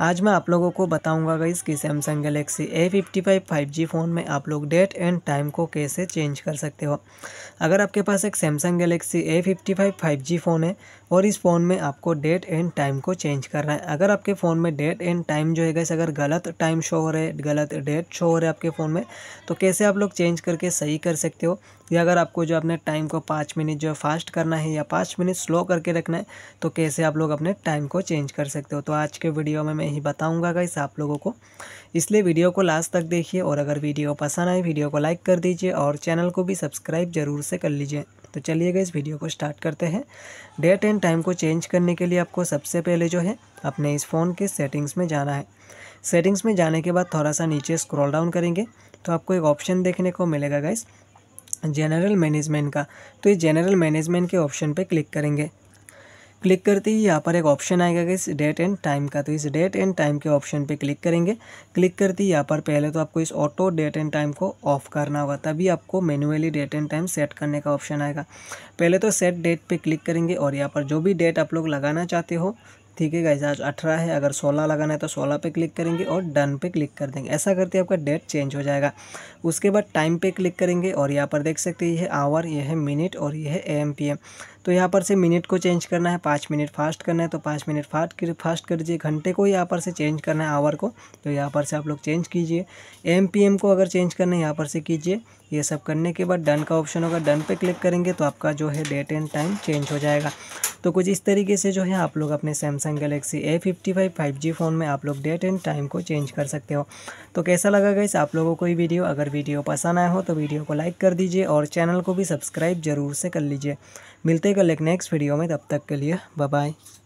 आज मैं आप लोगों को बताऊंगा गाइस कि Samsung Galaxy A fifty five five G phone में आप लोग डेट एंड टाइम को कैसे चेंज कर सकते हो अगर आपके पास एक Samsung Galaxy A fifty five five G phone है और इस फ़ोन में आपको डेट एंड टाइम को चेंज करना है अगर आपके फ़ोन में डेट एंड टाइम जो है गाइस अगर गलत टाइम शो हो रहे गलत डेट शो हो रहे आपके फ़ोन में तो कैसे आप लोग चेंज करके सही कर सकते हो या अगर आपको जो अपने टाइम को पाँच मिनट जो है फास्ट करना है या पाँच मिनट स्लो करके रखना है तो कैसे आप लोग अपने टाइम को चेंज कर सकते हो तो आज के वीडियो में मैं ही बताऊँगा गाइस आप लोगों को इसलिए वीडियो को लास्ट तक देखिए और अगर वीडियो पसंद आए वीडियो को लाइक कर दीजिए और चैनल को भी सब्सक्राइब जरूर से कर लीजिए तो चलिए गई इस वीडियो को स्टार्ट करते हैं डेट एंड टाइम को चेंज करने के लिए आपको सबसे पहले जो है अपने इस फ़ोन के सेटिंग्स में जाना है सेटिंग्स में जाने के बाद थोड़ा सा नीचे स्क्रॉल डाउन करेंगे तो आपको एक ऑप्शन देखने को मिलेगा गाइस जनरल मैनेजमेंट का तो इस जनरल मैनेजमेंट के ऑप्शन पे क्लिक करेंगे क्लिक करते ही यहाँ पर एक ऑप्शन आएगा इस डेट एंड टाइम का तो इस डेट एंड टाइम के ऑप्शन पे क्लिक करेंगे क्लिक करते ही यहाँ पर पहले तो आपको इस ऑटो डेट एंड टाइम को ऑफ करना होगा तभी आपको manually date and time set करने का ऑप्शन आएगा पहले तो सेट डेट पर क्लिक करेंगे और यहाँ पर जो भी डेट आप लोग लगाना चाहते हो ठीक है गाइज आज अठारह है अगर सोलह लगाना है तो सोलह पे क्लिक करेंगे और डन पे क्लिक कर देंगे ऐसा करते आपका डेट चेंज हो जाएगा उसके बाद टाइम पे क्लिक करेंगे और यहाँ पर देख सकते हैं ये है आवर ये है मिनट और ये है एम पी एम तो यहाँ पर से मिनट को चेंज करना है पाँच मिनट फास्ट करना है तो पाँच मिनट फास्ट फास्ट कर दीजिए घंटे को यहाँ पर से चेंज करना है आवर को तो यहाँ पर से आप लोग चेंज कीजिए एम पी एम को अगर चेंज करना है यहाँ पर से कीजिए ये सब करने के बाद डन का ऑप्शन होगा डन पे क्लिक करेंगे तो आपका जो है डेट एंड टाइम चेंज हो जाएगा तो कुछ इस तरीके से जो है आप लोग अपने Samsung Galaxy A fifty five five G phone में आप लोग डेट एंड टाइम को चेंज कर सकते हो तो कैसा लगा गई आप लोगों को वीडियो अगर वीडियो पसंद आया हो तो वीडियो को लाइक कर दीजिए और चैनल को भी सब्सक्राइब जरूर से कर लीजिए मिलते कल एक नेक्स्ट वीडियो में तब तक के लिए बाय